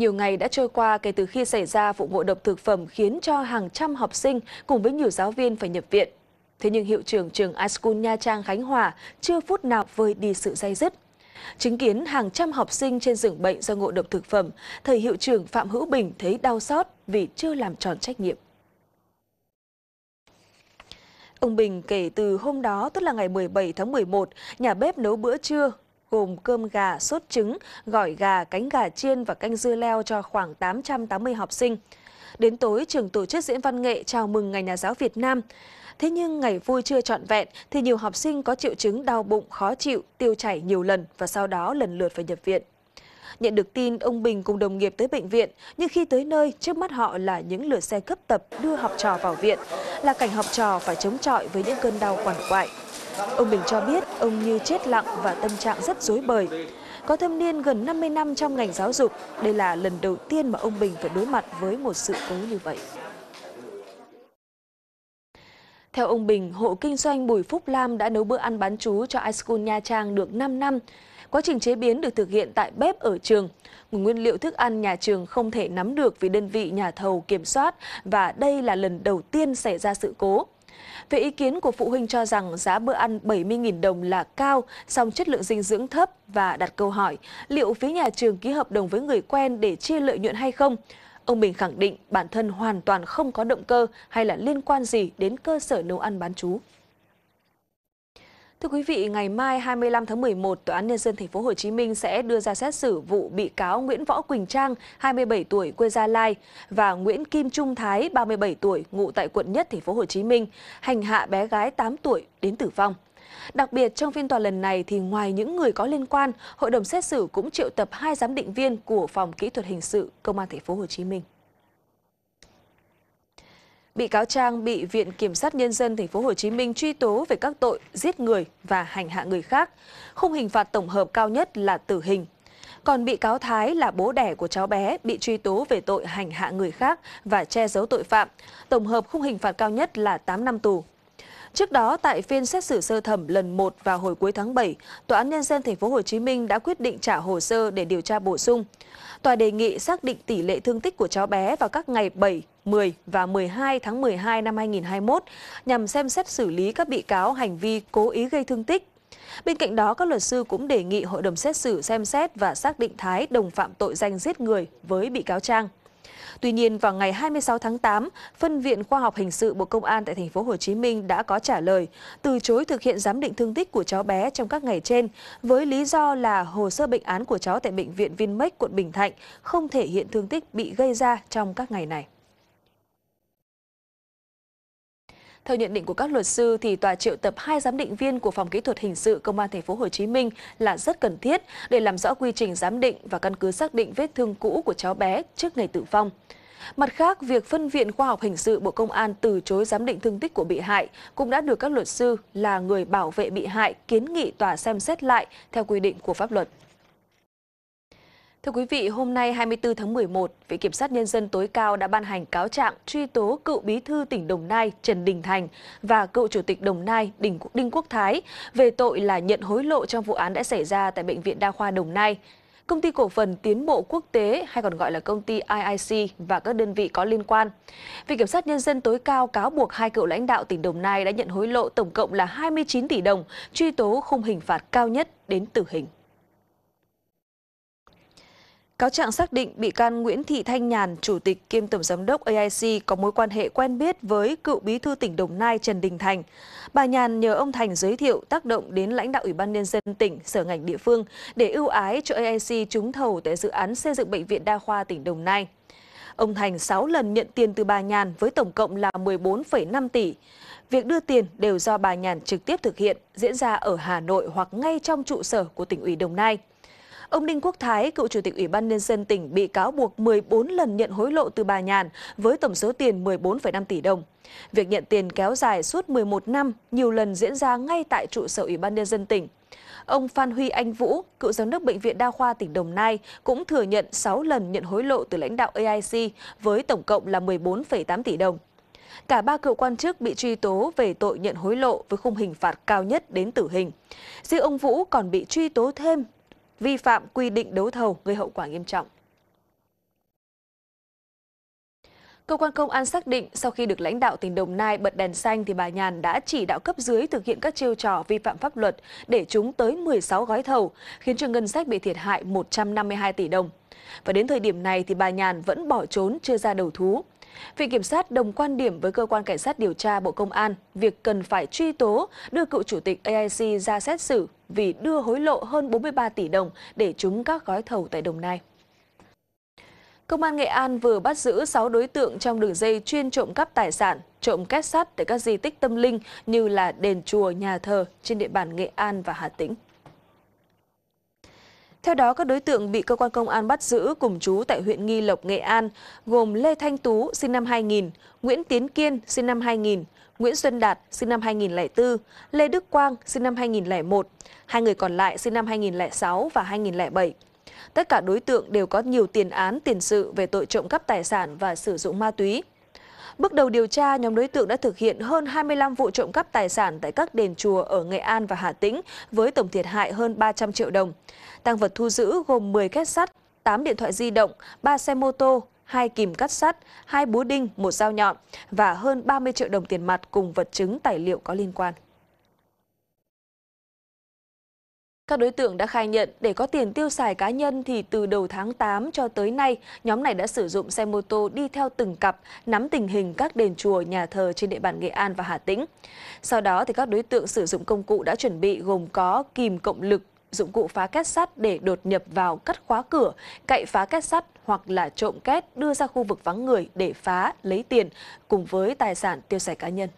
Nhiều ngày đã trôi qua kể từ khi xảy ra vụ ngộ độc thực phẩm khiến cho hàng trăm học sinh cùng với nhiều giáo viên phải nhập viện. Thế nhưng hiệu trưởng trường iSchool Nha Trang Khánh Hòa chưa phút nào vơi đi sự dây dứt. Chứng kiến hàng trăm học sinh trên giường bệnh do ngộ độc thực phẩm, thầy hiệu trưởng Phạm Hữu Bình thấy đau xót vì chưa làm tròn trách nhiệm. Ông Bình kể từ hôm đó, tức là ngày 17 tháng 11, nhà bếp nấu bữa trưa gồm cơm gà, sốt trứng, gỏi gà, cánh gà chiên và canh dưa leo cho khoảng 880 học sinh. Đến tối, trường tổ chức diễn văn nghệ chào mừng Ngày Nhà giáo Việt Nam. Thế nhưng ngày vui chưa trọn vẹn thì nhiều học sinh có triệu chứng đau bụng, khó chịu, tiêu chảy nhiều lần và sau đó lần lượt phải nhập viện. Nhận được tin ông Bình cùng đồng nghiệp tới bệnh viện, nhưng khi tới nơi, trước mắt họ là những lượt xe cấp tập đưa học trò vào viện, là cảnh học trò phải chống chọi với những cơn đau quằn quại. Ông Bình cho biết ông như chết lặng và tâm trạng rất rối bời. Có thâm niên gần 50 năm trong ngành giáo dục, đây là lần đầu tiên mà ông Bình phải đối mặt với một sự cố như vậy. Theo ông Bình, hộ kinh doanh Bùi Phúc Lam đã nấu bữa ăn bán chú cho iSchool Nha Trang được 5 năm. Quá trình chế biến được thực hiện tại bếp ở trường. Nguồn nguyên liệu thức ăn nhà trường không thể nắm được vì đơn vị nhà thầu kiểm soát và đây là lần đầu tiên xảy ra sự cố. Về ý kiến của phụ huynh cho rằng giá bữa ăn 70.000 đồng là cao, song chất lượng dinh dưỡng thấp và đặt câu hỏi liệu phía nhà trường ký hợp đồng với người quen để chia lợi nhuận hay không? Ông Bình khẳng định bản thân hoàn toàn không có động cơ hay là liên quan gì đến cơ sở nấu ăn bán chú. Thưa quý vị, ngày mai 25 tháng 11, Tòa án Nhân dân tp HCM sẽ đưa ra xét xử vụ bị cáo Nguyễn Võ Quỳnh Trang, 27 tuổi, quê Gia Lai và Nguyễn Kim Trung Thái, 37 tuổi, ngụ tại quận nhất tp HCM, hành hạ bé gái 8 tuổi đến tử vong. Đặc biệt trong phiên tòa lần này thì ngoài những người có liên quan, hội đồng xét xử cũng triệu tập hai giám định viên của phòng kỹ thuật hình sự công an tp HCM Bị cáo Trang bị Viện Kiểm sát Nhân dân tp hcm truy tố về các tội giết người và hành hạ người khác. Khung hình phạt tổng hợp cao nhất là tử hình. Còn bị cáo Thái là bố đẻ của cháu bé bị truy tố về tội hành hạ người khác và che giấu tội phạm. Tổng hợp khung hình phạt cao nhất là 8 năm tù. Trước đó tại phiên xét xử sơ thẩm lần 1 vào hồi cuối tháng 7, tòa án nhân dân tp hcm đã quyết định trả hồ sơ để điều tra bổ sung. Tòa đề nghị xác định tỷ lệ thương tích của cháu bé vào các ngày 7, 10 và 12 tháng 12 năm 2021 nhằm xem xét xử lý các bị cáo hành vi cố ý gây thương tích. Bên cạnh đó, các luật sư cũng đề nghị hội đồng xét xử xem xét và xác định Thái đồng phạm tội danh giết người với bị cáo Trang. Tuy nhiên, vào ngày 26 tháng 8, Phân viện Khoa học Hình sự Bộ Công an tại thành phố Hồ Chí Minh đã có trả lời từ chối thực hiện giám định thương tích của cháu bé trong các ngày trên với lý do là hồ sơ bệnh án của cháu tại bệnh viện Vinmec quận Bình Thạnh không thể hiện thương tích bị gây ra trong các ngày này. Theo nhận định của các luật sư thì tòa triệu tập hai giám định viên của phòng kỹ thuật hình sự công an thành phố Hồ Chí Minh là rất cần thiết để làm rõ quy trình giám định và căn cứ xác định vết thương cũ của cháu bé trước ngày tử vong. Mặt khác, việc phân viện khoa học hình sự Bộ Công an từ chối giám định thương tích của bị hại cũng đã được các luật sư là người bảo vệ bị hại kiến nghị tòa xem xét lại theo quy định của pháp luật. Thưa quý vị, hôm nay 24 tháng 11, Viện Kiểm sát Nhân dân tối cao đã ban hành cáo trạng truy tố cựu bí thư tỉnh Đồng Nai Trần Đình Thành và cựu chủ tịch Đồng Nai Đình Đinh Quốc Thái về tội là nhận hối lộ trong vụ án đã xảy ra tại Bệnh viện Đa khoa Đồng Nai. Công ty cổ phần Tiến bộ Quốc tế hay còn gọi là công ty IIC và các đơn vị có liên quan. Viện Kiểm sát Nhân dân tối cao cáo buộc hai cựu lãnh đạo tỉnh Đồng Nai đã nhận hối lộ tổng cộng là 29 tỷ đồng, truy tố khung hình phạt cao nhất đến tử hình. Cáo trạng xác định bị can Nguyễn Thị Thanh Nhàn, chủ tịch kiêm tổng giám đốc AIC có mối quan hệ quen biết với cựu bí thư tỉnh Đồng Nai Trần Đình Thành. Bà Nhàn nhờ ông Thành giới thiệu tác động đến lãnh đạo Ủy ban nhân dân tỉnh, sở ngành địa phương để ưu ái cho AIC trúng thầu tại dự án xây dựng bệnh viện đa khoa tỉnh Đồng Nai. Ông Thành 6 lần nhận tiền từ bà Nhàn với tổng cộng là 14,5 tỷ. Việc đưa tiền đều do bà Nhàn trực tiếp thực hiện, diễn ra ở Hà Nội hoặc ngay trong trụ sở của tỉnh ủy Đồng Nai. Ông Đinh Quốc Thái, cựu chủ tịch Ủy ban nhân dân tỉnh bị cáo buộc 14 lần nhận hối lộ từ bà Nhàn với tổng số tiền 14,5 tỷ đồng. Việc nhận tiền kéo dài suốt 11 năm, nhiều lần diễn ra ngay tại trụ sở Ủy ban nhân dân tỉnh. Ông Phan Huy Anh Vũ, cựu giám đốc bệnh viện đa khoa tỉnh Đồng Nai cũng thừa nhận 6 lần nhận hối lộ từ lãnh đạo AIC với tổng cộng là 14,8 tỷ đồng. Cả ba cựu quan chức bị truy tố về tội nhận hối lộ với khung hình phạt cao nhất đến tử hình. Riêng ông Vũ còn bị truy tố thêm vi phạm quy định đấu thầu gây hậu quả nghiêm trọng. Cơ quan công an xác định sau khi được lãnh đạo tỉnh Đồng Nai bật đèn xanh thì bà Nhàn đã chỉ đạo cấp dưới thực hiện các chiêu trò vi phạm pháp luật để chúng tới 16 gói thầu, khiến cho ngân sách bị thiệt hại 152 tỷ đồng. Và đến thời điểm này thì bà Nhàn vẫn bỏ trốn chưa ra đầu thú. Viện Kiểm sát đồng quan điểm với Cơ quan Cảnh sát điều tra Bộ Công an việc cần phải truy tố đưa cựu chủ tịch AIC ra xét xử vì đưa hối lộ hơn 43 tỷ đồng để trúng các gói thầu tại Đồng Nai. Công an Nghệ An vừa bắt giữ 6 đối tượng trong đường dây chuyên trộm cắp tài sản, trộm két sắt tại các di tích tâm linh như là đền chùa, nhà thờ trên địa bàn Nghệ An và Hà Tĩnh. Theo đó, các đối tượng bị cơ quan công an bắt giữ cùng chú tại huyện Nghi Lộc, Nghệ An gồm Lê Thanh Tú sinh năm 2000, Nguyễn Tiến Kiên sinh năm 2000, Nguyễn Xuân Đạt sinh năm 2004, Lê Đức Quang sinh năm 2001, hai người còn lại sinh năm 2006 và 2007. Tất cả đối tượng đều có nhiều tiền án tiền sự về tội trộm cắp tài sản và sử dụng ma túy. Bước đầu điều tra, nhóm đối tượng đã thực hiện hơn 25 vụ trộm cắp tài sản tại các đền chùa ở Nghệ An và Hà Tĩnh với tổng thiệt hại hơn 300 triệu đồng. Tăng vật thu giữ gồm 10 két sắt, 8 điện thoại di động, 3 xe mô tô, 2 kìm cắt sắt, 2 búa đinh, một dao nhọn và hơn 30 triệu đồng tiền mặt cùng vật chứng tài liệu có liên quan. Các đối tượng đã khai nhận để có tiền tiêu xài cá nhân thì từ đầu tháng 8 cho tới nay, nhóm này đã sử dụng xe mô tô đi theo từng cặp, nắm tình hình các đền chùa, nhà thờ trên địa bàn Nghệ An và Hà Tĩnh. Sau đó thì các đối tượng sử dụng công cụ đã chuẩn bị gồm có kìm cộng lực, dụng cụ phá kết sắt để đột nhập vào cắt khóa cửa, cậy phá kết sắt hoặc là trộm két đưa ra khu vực vắng người để phá, lấy tiền cùng với tài sản tiêu xài cá nhân.